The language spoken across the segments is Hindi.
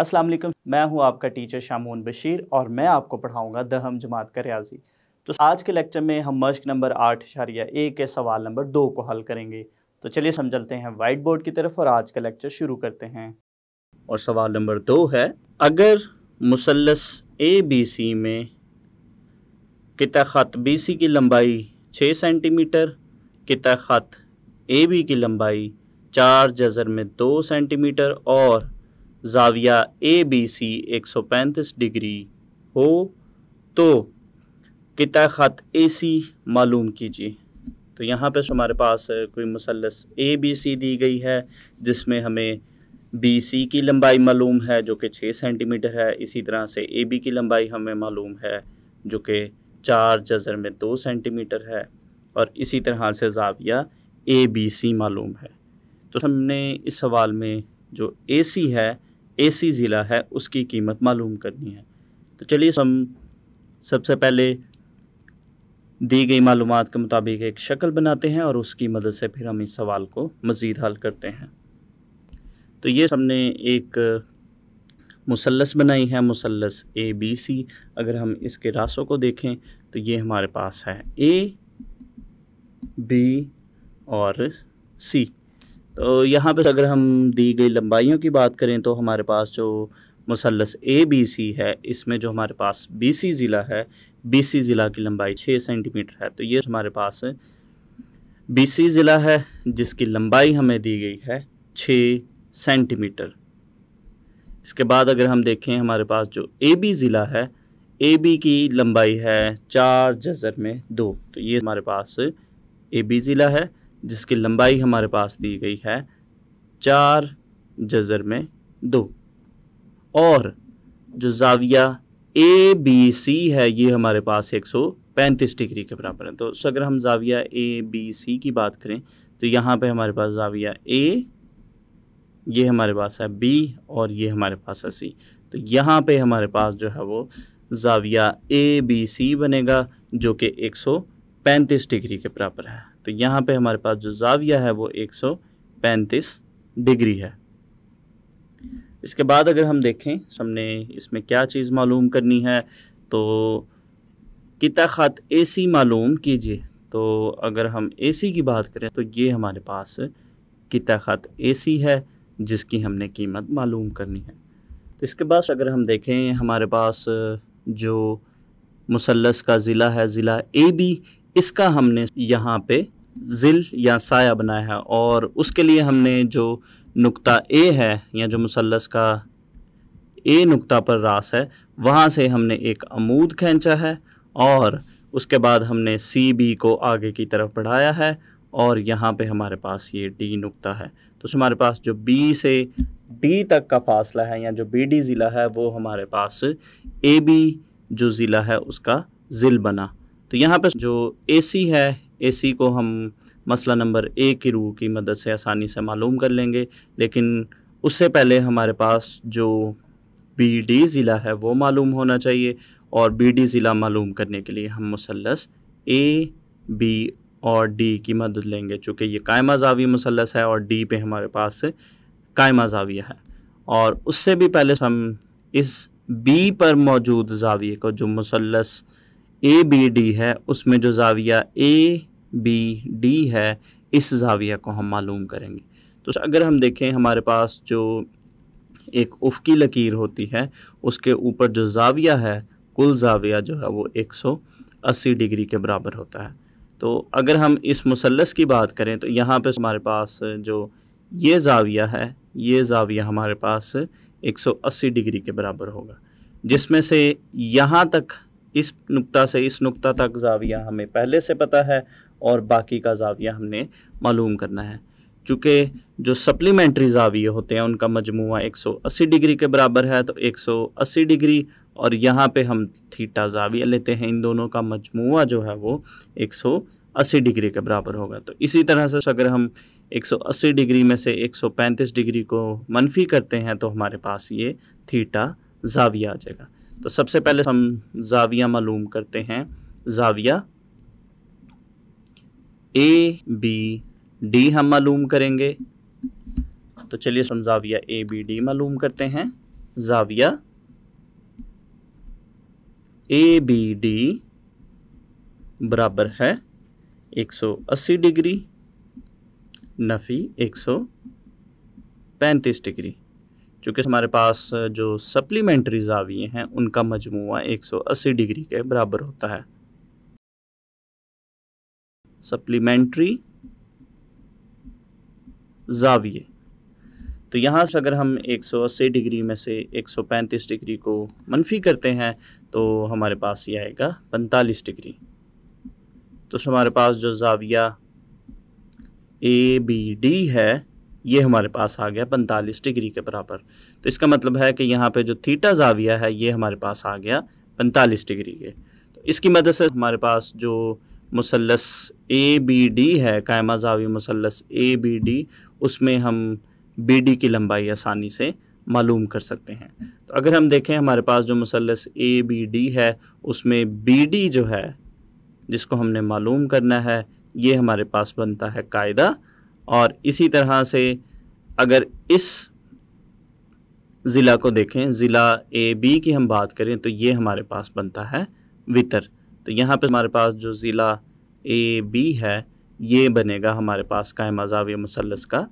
अस्सलाम वालेकुम मैं हूं आपका टीचर शामून बशीर और मैं आपको पढ़ाऊंगा दहम जमात का रियाजी तो आज के लेक्चर में हम मश्क नंबर आठ शारिया एक के सवाल नंबर दो को हल करेंगे तो चलिए समझलते हैं वाइट बोर्ड की तरफ और आज का लेक्चर शुरू करते हैं और सवाल नंबर दो है अगर मुसलस ए बी सी में किता ख़त बी सी की लंबाई छः सेंटीमीटर किता ख़त ए बी की लंबाई चार जजर में दो सेंटीमीटर और जाविया ए बी सी एक सौ पैंतीस डिग्री हो तो किता ख़त ए सी मालूम कीजिए तो यहाँ पर हमारे पास कोई मसलस ए बी सी दी गई है जिसमें हमें बी सी की लंबाई मालूम है जो कि छः सेंटीमीटर है इसी तरह से ए बी की लंबाई हमें मालूम है जो कि चार जजर में दो सेंटीमीटर है और इसी तरह से जाविया ए बी सी मालूम है तो हमने इस सवाल में जो ए सी है एसी ज़िला है उसकी कीमत मालूम करनी है तो चलिए हम सबसे पहले दी गई मालूम के मुताबिक एक शक्ल बनाते हैं और उसकी मदद से फिर हम इस सवाल को मज़ीद हल करते हैं तो ये हमने एक मुसलस बनाई है मुसलस ए बी सी अगर हम इसके रासों को देखें तो ये हमारे पास है ए बी और सी तो यहाँ पे अगर हम दी गई लंबाइयों की बात करें तो हमारे पास जो मुसलस ए बी सी है इसमें जो हमारे पास बी सी ज़िला है बी सी ज़िला की लंबाई छः सेंटीमीटर है तो ये हमारे पास बी सी ज़िला है जिसकी लंबाई हमें दी गई है छः सेंटीमीटर इसके बाद अगर हम देखें हमारे पास जो ए बी ज़िला है ए बी की लंबाई है चार जजर में दो तो ये हमारे पास ए बी ज़िला है जिसकी लंबाई हमारे पास दी गई है चार जजर में दो और जो जाविया ए बी सी है ये हमारे पास एक सौ पैंतीस डिग्री के बराबर है तो अगर हम जाविया ए बी सी की बात करें तो यहाँ पे हमारे पास जाविया ए ये हमारे पास है बी और ये हमारे पास है सी तो यहाँ पे हमारे पास जो है वो जाविया ए बी सी बनेगा जो कि 135 डिग्री के बराबर है तो यहाँ पे हमारे पास जो जाविया है वो एक सौ पैंतीस डिग्री है इसके बाद अगर हम देखें हमने इसमें क्या चीज़ मालूम करनी है तो किता ख़त ए सी मालूम कीजिए तो अगर हम ए सी की बात करें तो ये हमारे पास किता ख़त ए सी है जिसकी हमने कीमत मालूम करनी है तो इसके बाद अगर हम देखें हमारे पास जो मुसलस का ज़िला है ज़िला ए बी इसका हमने यहाँ पे ज़िल या साया बनाया है और उसके लिए हमने जो नुक्ता ए है या जो मुसलस का ए नुक्ता पर रास है वहाँ से हमने एक अमूद खींचा है और उसके बाद हमने सी बी को आगे की तरफ बढ़ाया है और यहाँ पे हमारे पास ये डी नुक्ता है तो हमारे पास जो बी से डी तक का फासला है या जो बी डी ज़िला है वो हमारे पास ए बी जो ज़िला है उसका ज़िल बना तो यहाँ पर जो ए है ए को हम मसला नंबर ए की रूह की मदद से आसानी से मालूम कर लेंगे लेकिन उससे पहले हमारे पास जो बी डी ज़िला है वो मालूम होना चाहिए और बी डी ज़िला मालूम करने के लिए हम मुसलस ए बी और डी की मदद लेंगे चूँकि ये कायमा जावी मुसलस है और डी पे हमारे पास कायमा जाविया है और उससे भी पहले हम इस बी पर मौजूद जाविये को जो मुसलस ए बी डी है उसमें जो जाविया ए बी डी है इस जाविया को हम मालूम करेंगे तो अगर हम देखें हमारे पास जो एक उफ़की लकीर होती है उसके ऊपर जो जाविया है कुल जाविया जो है वो 180 डिग्री के बराबर होता है तो अगर हम इस मुसलस की बात करें तो यहाँ पे हमारे पास जो ये जाविया है ये जाविया हमारे पास 180 डिग्री के बराबर होगा जिसमें से यहाँ तक इस नुक्ता से इस नुक्ता तक जाविया हमें पहले से पता है और बाकी का जाविया हमने मालूम करना है चूँकि जो सप्लीमेंट्री जाविये होते हैं उनका मजमू 180 डिग्री के बराबर है तो 180 डिग्री और यहाँ पे हम थीटा जाविया लेते हैं इन दोनों का मजमू जो है वो 180 डिग्री के बराबर होगा तो इसी तरह से अगर हम 180 डिग्री में से 135 डिग्री को मनफी करते हैं तो हमारे पास ये थीटा जाविया आ जाएगा तो सबसे पहले हम जाविया मालूम करते हैं जाविया ए बी डी हम मालूम करेंगे तो चलिए हम जाविया ए बी डी मालूम करते हैं जाविया ए बी डी बराबर है 180 डिग्री नफ़ी 135 डिग्री चूँकि हमारे पास जो सप्लीमेंट्री जाविये हैं उनका मजमू 180 डिग्री के बराबर होता है सप्लीमेंट्री जाविये तो यहाँ से अगर हम 180 डिग्री में से 135 डिग्री को मनफी करते हैं तो हमारे पास ये आएगा 45 डिग्री तो हमारे पास जो जाविया ए बी डी है ये हमारे पास आ गया पैंतालीस डिग्री के बराबर तो इसका मतलब है कि यहाँ पे जो थीटा जाविया है ये हमारे पास आ गया पैंतालीस डिग्री के तो इसकी मदद से हमारे पास जो मुसलस ए बी डी है कायमा जावी मुसलस ए बी डी उसमें हम बी डी की लंबाई आसानी से मालूम कर सकते हैं तो अगर हम देखें हमारे पास जो मुसलस ए बी डी है उसमें बी डी जो है जिसको हमने मालूम करना है ये हमारे पास बनता है कायदा और इसी तरह से अगर इस ज़िला को देखें ज़िला ए बी की हम बात करें तो ये हमारे पास बनता है वितर तो यहाँ पर हमारे पास जो ज़िला ए बी है ये बनेगा हमारे पास काय मजाव मुसलस का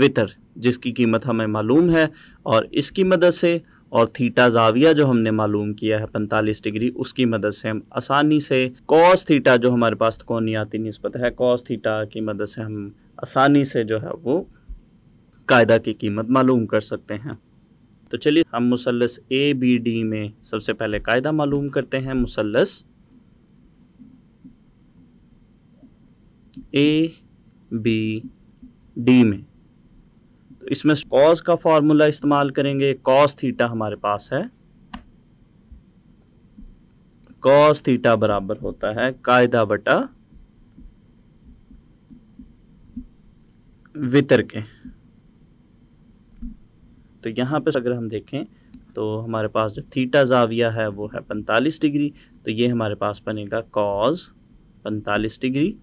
वितर जिसकी कीमत हमें मालूम है और इसकी मदद से और थीटा जाविया जो हमने मालूम किया है 45 डिग्री उसकी मदद से हम आसानी से कॉस थीटा जो हमारे पास तो कौनियाती नस्बत है कॉस थीटा की मदद से हम आसानी से जो है वो कायदा की कीमत मालूम कर सकते हैं तो चलिए हम मुसलस ए बी डी में सबसे पहले कायदा मालूम करते हैं मुसलस ए बी डी में तो इसमें कॉज का फॉर्मूला इस्तेमाल करेंगे कॉस थीटा हमारे पास है कॉस थीटा बराबर होता है कायदा बटा वितर के तो यहाँ पे अगर हम देखें तो हमारे पास जो थीटा जाविया है वो है 45 डिग्री तो ये हमारे पास बनेगा कॉज 45 डिग्री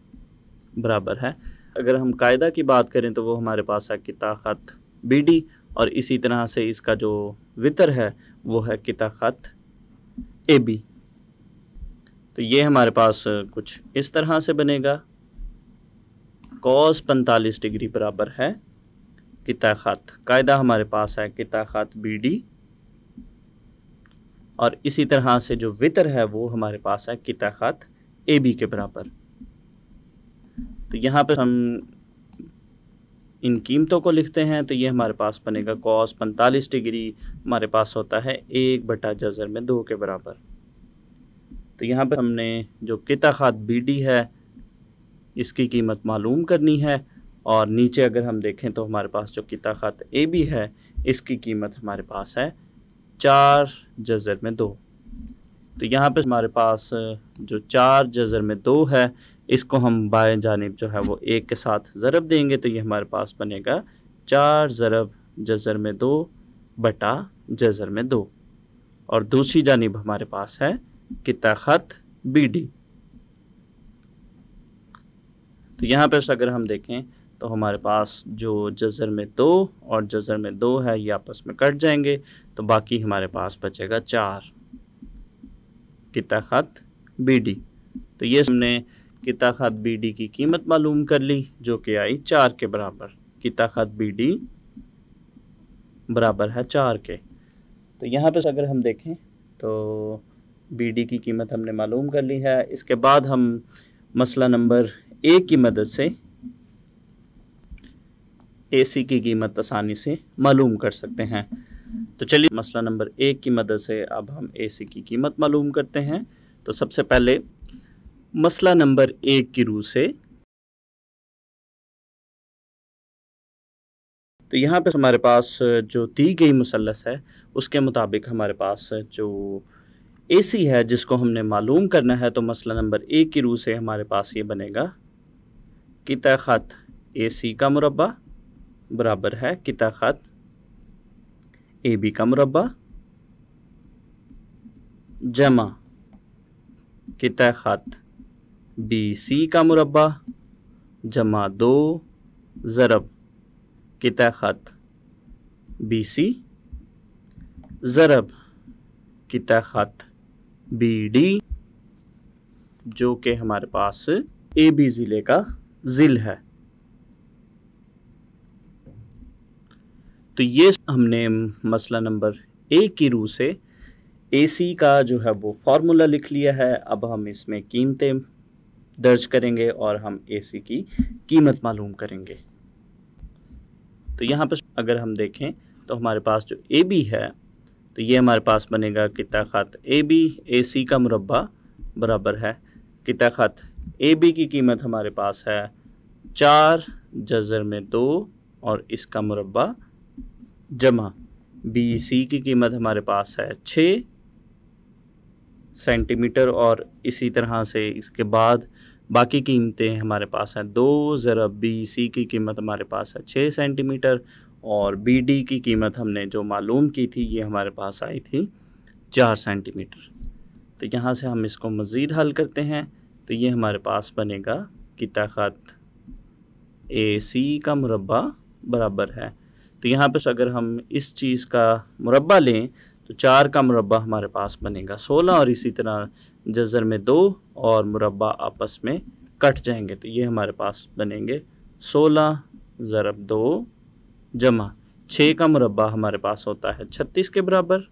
बराबर है अगर हम कायदा की बात करें तो वो हमारे पास है किता ख़त बी और इसी तरह से इसका जो वितर है वो है किता खत ए बी तो ये हमारे पास कुछ इस तरह से बनेगा कॉस पैंतालीस डिग्री बराबर है किता खत कायदा हमारे पास है किता ख़त बी डी और इसी तरह से जो वितर है वो हमारे पास है किता ख़त ए बी के बराबर तो यहाँ पर हम इन कीमतों को लिखते हैं तो ये हमारे पास बनेगा कॉस पैंतालीस डिग्री हमारे पास होता है एक बटा जजर में दो के बराबर तो यहाँ पर हमने जो किता खात बी डी है इसकी कीमत मालूम करनी है और नीचे अगर हम देखें तो हमारे पास जो किता खात ए बी है इसकी कीमत हमारे पास है चार जजर में दो तो यहाँ पर हमारे पास जो चार जजर में दो है इसको हम बाएं जानब जो है वो एक के साथ ज़रब देंगे तो ये हमारे पास बनेगा चार ज़रब जज़र में दो बटा जज़र में दो और दूसरी जानब हमारे पास है किता ख़त बी डी तो यहाँ पर अगर हम देखें तो हमारे पास जो जज़र में दो और जज़र में दो है ये आपस में कट जाएंगे तो बाकी हमारे पास बचेगा चार किता ख़त बी डी तो ये हमने किता खाद बी डी की कीमत मालूम कर ली जो कि आई चार के बराबर किता खाद बी डी बराबर है चार के तो यहाँ पर अगर हम देखें तो बी डी की कीमत हमने मालूम कर ली है इसके बाद हम मसला नंबर ए की मदद से ए सी की कीमत आसानी से मालूम कर सकते हैं तो चलिए मसला नंबर एक की मदद से अब हम ए सी की कीमत मालूम करते हैं तो सबसे पहले मसला नंबर एक की रूह से तो यहाँ पर हमारे पास जो दी गई मुसलस है उसके मुताबिक हमारे पास जो ए सी है जिसको हमने मालूम करना है तो मसला नंबर एक की रूह से हमारे पास ये बनेगा किता ख़त ए सी का मुरबा बराबर है किता ख़त ए बी का मुरबा जमा किता ख़त बी सी का मुरबा जमा दो ज़रब कित ख़त बी सी ज़रब कित ख़त बी डी जो कि हमारे पास ए बी ज़िले का ज़िल है तो ये हमने मसला नंबर ए की रूह से ए सी का जो है वो फार्मूला लिख लिया है अब हम इसमें कीमतें दर्ज करेंगे और हम ए सी की कीमत मालूम करेंगे तो यहाँ पर अगर हम देखें तो हमारे पास जो ए बी है तो ये हमारे पास बनेगा किता खत ए बी ए सी का मुरबा बराबर है किता खत ए बी की कीमत हमारे पास है चार जजर में दो और इसका मुरबा जमा बी सी की कीमत हमारे पास है छः सेंटीमीटर और इसी तरह से इसके बाद बाकी कीमतें हमारे पास हैं दो ज़रा बी सी की कीमत हमारे पास है छः सेंटीमीटर और बी डी की कीमत हमने जो मालूम की थी ये हमारे पास आई थी चार सेंटीमीटर तो यहाँ से हम इसको मज़ीद हल करते हैं तो ये हमारे पास बनेगा कि ताकत ए सी का मुरबा बराबर है तो यहाँ पर अगर हम इस चीज़ का मुरबा लें तो चार का मुरबा हमारे पास बनेगा सोलह और इसी तरह जजर में दो और मुरबा आपस में कट जाएंगे तो ये हमारे पास बनेंगे सोलह ज़रब दो जमा छः का मुरबा हमारे पास होता है छत्तीस के बराबर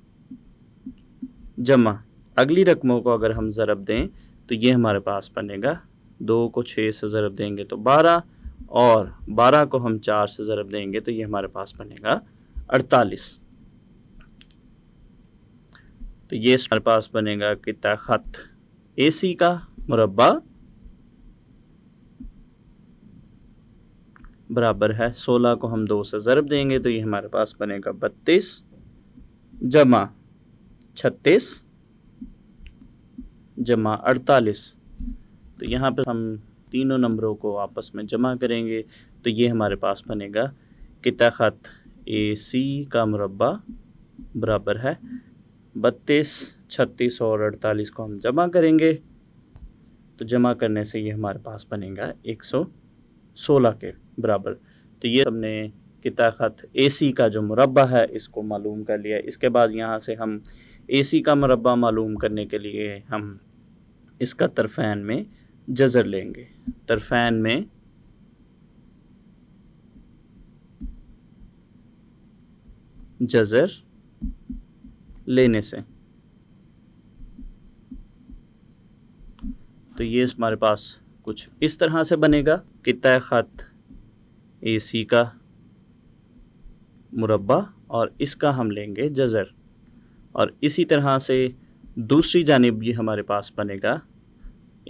जमा अगली रकमों को अगर हम ज़रब दें तो ये हमारे पास बनेगा दो को छः से ज़रब देंगे तो बारह और बारह को हम चार से ज़रब देंगे तो ये हमारे पास बनेगा अड़तालीस तो ये हमारे पास बनेगा कितना खत ए सी का मुरबा बराबर है सोलह को हम दो से ज़रब देंगे तो ये हमारे पास बनेगा बत्तीस जमा छत्तीस जमा अड़तालीस तो यहाँ पर हम तीनों नंबरों को आपस में जमा करेंगे तो ये हमारे पास बनेगा किता खत ए सी का मुरबा बराबर है बत्तीस छत्तीस और अड़तालीस को हम जमा करेंगे तो जमा करने से ये हमारे पास बनेगा एक सौ सोलह के बराबर तो ये हमने किताखत ए सी का जो मुरबा है इसको मालूम कर लिया इसके बाद यहाँ से हम ए सी का मुरबा मालूम करने के लिए हम इसका तरफैन में जज़र लेंगे तरफैन में जज़र लेने से तो ये हमारे पास कुछ इस तरह से बनेगा कि तय ख़त ए सी का मुरबा और इसका हम लेंगे जज़र और इसी तरह से दूसरी जानब ये हमारे पास बनेगा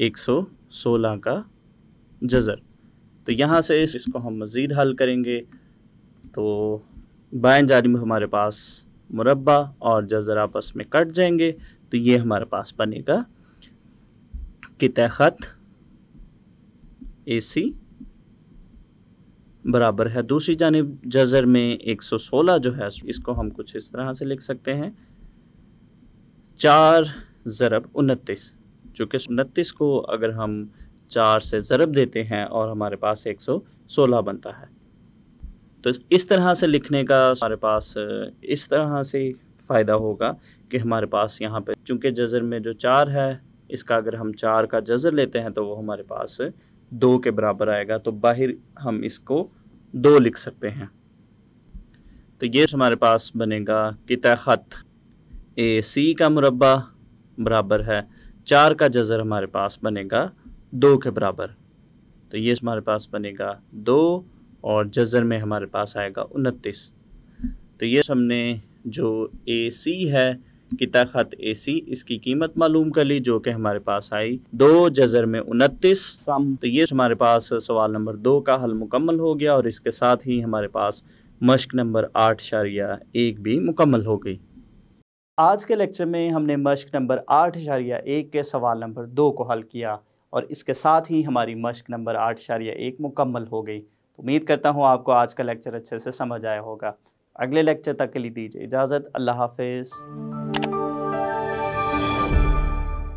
116 का जज़र तो यहाँ से इसको हम मज़ीद हल करेंगे तो बाएं जानब हमारे पास मुरबा और जजर आपस में कट जाएंगे तो ये हमारे पास बनेगा कित ख़त ए सी बराबर है दूसरी जानब जजर में 116 जो है इसको हम कुछ इस तरह से लिख सकते हैं चार ज़रब उनतीस चूँकि उनतीस को अगर हम चार से ज़रब देते हैं और हमारे पास 116 बनता है तो इस तरह से लिखने का हमारे पास इस तरह से फ़ायदा होगा कि हमारे पास यहाँ पर चूँकि जज़र में जो चार है इसका अगर हम चार का जज़र लेते हैं तो वो हमारे पास दो के बराबर आएगा तो बाहर हम इसको दो लिख सकते हैं तो ये हमारे पास बनेगा किता तहत ए सी का मुरबा बराबर है चार का जज़र हमारे पास बनेगा दो के बराबर तो ये हमारे पास बनेगा दो और जजर में हमारे पास आएगा उनतीस तो ये हमने जो ए सी है किता खत ए सी इसकी कीमत मालूम कर ली जो कि हमारे पास आई दो जजर में उनतीस तो ये हमारे पास सवाल नंबर दो का हल मुकम्मल हो गया और इसके साथ ही हमारे पास मश्क नंबर आठ शारिया एक भी मुकम्मल हो गई आज के लेक्चर में हमने मश्क नंबर आठ शारिया एक के सवाल नंबर दो को हल किया और इसके साथ ही हमारी मश्क नंबर आठ शारिया एक मुकम्मल हो गई उम्मीद करता हूँ आपको आज का लेक्चर अच्छे से समझ आया होगा अगले लेक्चर तक के लिए दीजिए इजाज़त अल्लाह हाफिज़